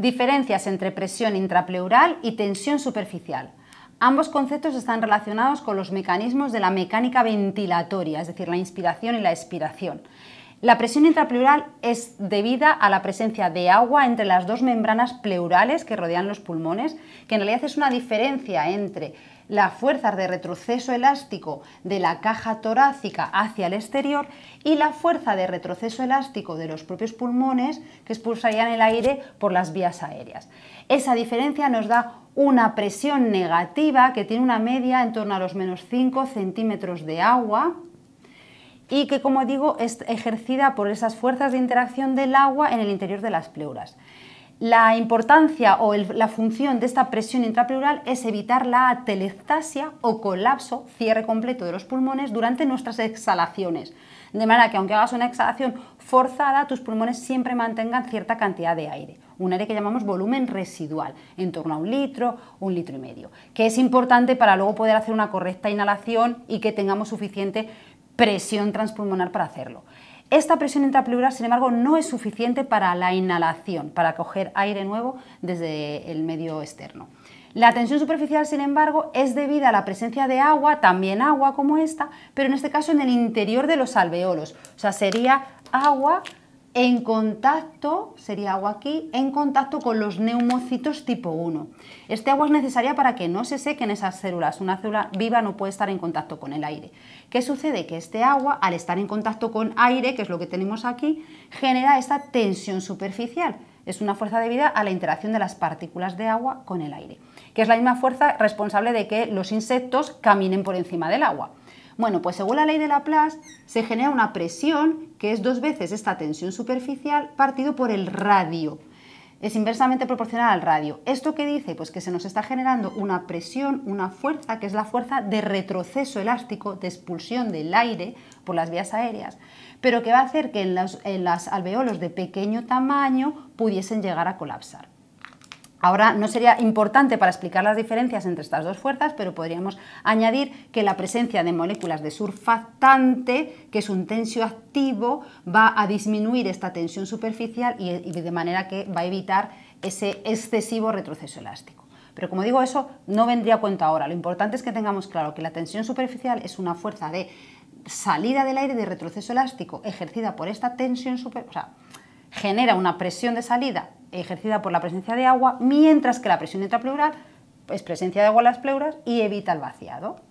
Diferencias entre presión intrapleural y tensión superficial. Ambos conceptos están relacionados con los mecanismos de la mecánica ventilatoria, es decir, la inspiración y la expiración. La presión intrapleural es debida a la presencia de agua entre las dos membranas pleurales que rodean los pulmones, que en realidad es una diferencia entre las fuerzas de retroceso elástico de la caja torácica hacia el exterior y la fuerza de retroceso elástico de los propios pulmones que expulsarían el aire por las vías aéreas. Esa diferencia nos da una presión negativa que tiene una media en torno a los menos 5 centímetros de agua y que, como digo, es ejercida por esas fuerzas de interacción del agua en el interior de las pleuras. La importancia o la función de esta presión intrapleural es evitar la atelectasia o colapso, cierre completo de los pulmones durante nuestras exhalaciones. De manera que aunque hagas una exhalación forzada, tus pulmones siempre mantengan cierta cantidad de aire, un aire que llamamos volumen residual, en torno a un litro, un litro y medio, que es importante para luego poder hacer una correcta inhalación y que tengamos suficiente presión transpulmonar para hacerlo. Esta presión intrapleural, sin embargo, no es suficiente para la inhalación, para coger aire nuevo desde el medio externo. La tensión superficial, sin embargo, es debida a la presencia de agua, también agua como esta, pero en este caso en el interior de los alveolos. O sea, sería agua en contacto, sería agua aquí, en contacto con los neumocitos tipo 1. Este agua es necesaria para que no se sequen esas células. Una célula viva no puede estar en contacto con el aire. ¿Qué sucede? Que este agua, al estar en contacto con aire, que es lo que tenemos aquí, genera esta tensión superficial. Es una fuerza debida a la interacción de las partículas de agua con el aire, que es la misma fuerza responsable de que los insectos caminen por encima del agua. Bueno, pues según la ley de Laplace, se genera una presión que es dos veces esta tensión superficial partido por el radio. Es inversamente proporcional al radio. ¿Esto qué dice? Pues que se nos está generando una presión, una fuerza, que es la fuerza de retroceso elástico, de expulsión del aire por las vías aéreas, pero que va a hacer que los en las alveolos de pequeño tamaño pudiesen llegar a colapsar. Ahora no sería importante para explicar las diferencias entre estas dos fuerzas, pero podríamos añadir que la presencia de moléculas de surfactante, que es un tensio activo, va a disminuir esta tensión superficial y, de manera que va a evitar ese excesivo retroceso elástico. Pero como digo, eso no vendría a cuenta ahora. Lo importante es que tengamos claro que la tensión superficial es una fuerza de salida del aire de retroceso elástico ejercida por esta tensión superficial. O sea, genera una presión de salida ejercida por la presencia de agua, mientras que la presión intrapleural es presencia de agua en las pleuras y evita el vaciado.